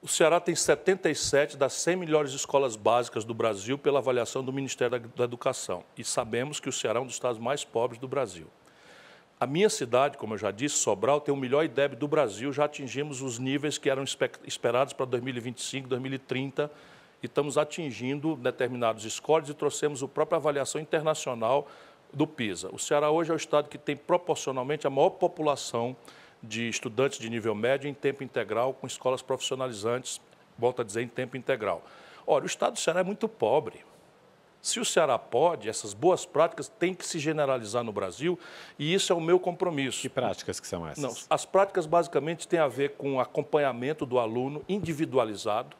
O Ceará tem 77 das 100 melhores escolas básicas do Brasil pela avaliação do Ministério da Educação. E sabemos que o Ceará é um dos estados mais pobres do Brasil. A minha cidade, como eu já disse, Sobral, tem o melhor IDEB do Brasil. Já atingimos os níveis que eram esperados para 2025, 2030. E estamos atingindo determinados scores e trouxemos a própria avaliação internacional do PISA. O Ceará hoje é o estado que tem proporcionalmente a maior população de estudantes de nível médio em tempo integral com escolas profissionalizantes, volta a dizer, em tempo integral. Olha, o estado do Ceará é muito pobre. Se o Ceará pode, essas boas práticas têm que se generalizar no Brasil e isso é o meu compromisso. Que práticas que são essas? Não, as práticas basicamente têm a ver com acompanhamento do aluno individualizado,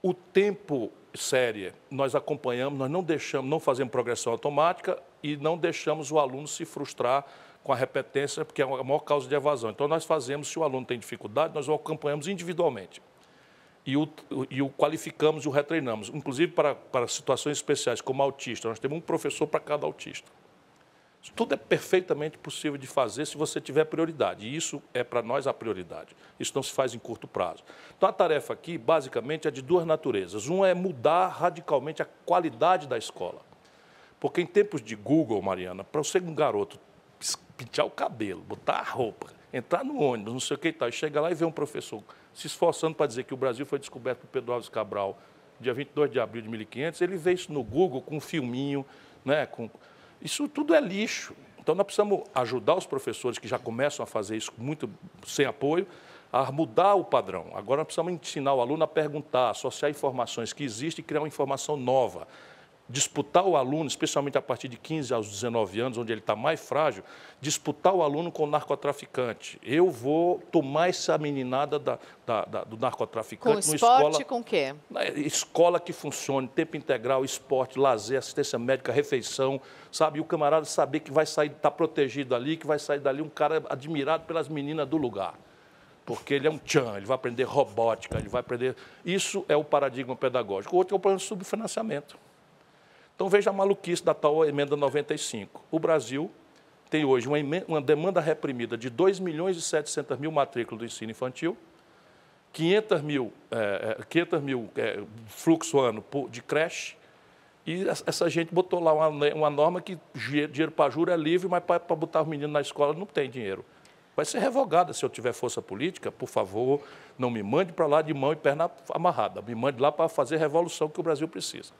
o tempo série nós acompanhamos, nós não deixamos, não fazemos progressão automática e não deixamos o aluno se frustrar com a repetência, porque é, é a maior causa de evasão. Então, nós fazemos, se o aluno tem dificuldade, nós o acompanhamos individualmente e o, e o qualificamos e o retreinamos. Inclusive, para, para situações especiais, como autista, nós temos um professor para cada autista. Isso tudo é perfeitamente possível de fazer se você tiver prioridade. E isso é para nós a prioridade. Isso não se faz em curto prazo. Então a tarefa aqui, basicamente, é de duas naturezas. Uma é mudar radicalmente a qualidade da escola. Porque em tempos de Google, Mariana, para você um garoto pintar o cabelo, botar a roupa, entrar no ônibus, não sei o que e tal, e chega lá e vê um professor se esforçando para dizer que o Brasil foi descoberto por Pedro Alves Cabral dia 22 de abril de 1500, ele vê isso no Google com um filminho, né, com isso tudo é lixo. Então, nós precisamos ajudar os professores que já começam a fazer isso muito sem apoio, a mudar o padrão. Agora nós precisamos ensinar o aluno a perguntar, associar informações que existem e criar uma informação nova disputar o aluno, especialmente a partir de 15 aos 19 anos, onde ele está mais frágil, disputar o aluno com o narcotraficante. Eu vou tomar essa meninada da, da, da, do narcotraficante. Com esporte, escola, com o quê? Escola que funcione, tempo integral, esporte, lazer, assistência médica, refeição, sabe? E o camarada saber que vai sair, está protegido ali, que vai sair dali um cara admirado pelas meninas do lugar porque ele é um tchan, ele vai aprender robótica, ele vai aprender. Isso é o paradigma pedagógico. O outro é o plano de subfinanciamento. Então veja a maluquice da tal emenda 95. O Brasil tem hoje uma, uma demanda reprimida de 2 milhões e 700 mil matrículas do ensino infantil, 500 mil, é, 500 é, mil é, fluxo ano de creche, e essa gente botou lá uma, uma norma que dinheiro para juro é livre, mas para botar os meninos na escola não tem dinheiro. Vai ser revogada se eu tiver força política, por favor, não me mande para lá de mão e perna amarrada, me mande lá para fazer a revolução que o Brasil precisa.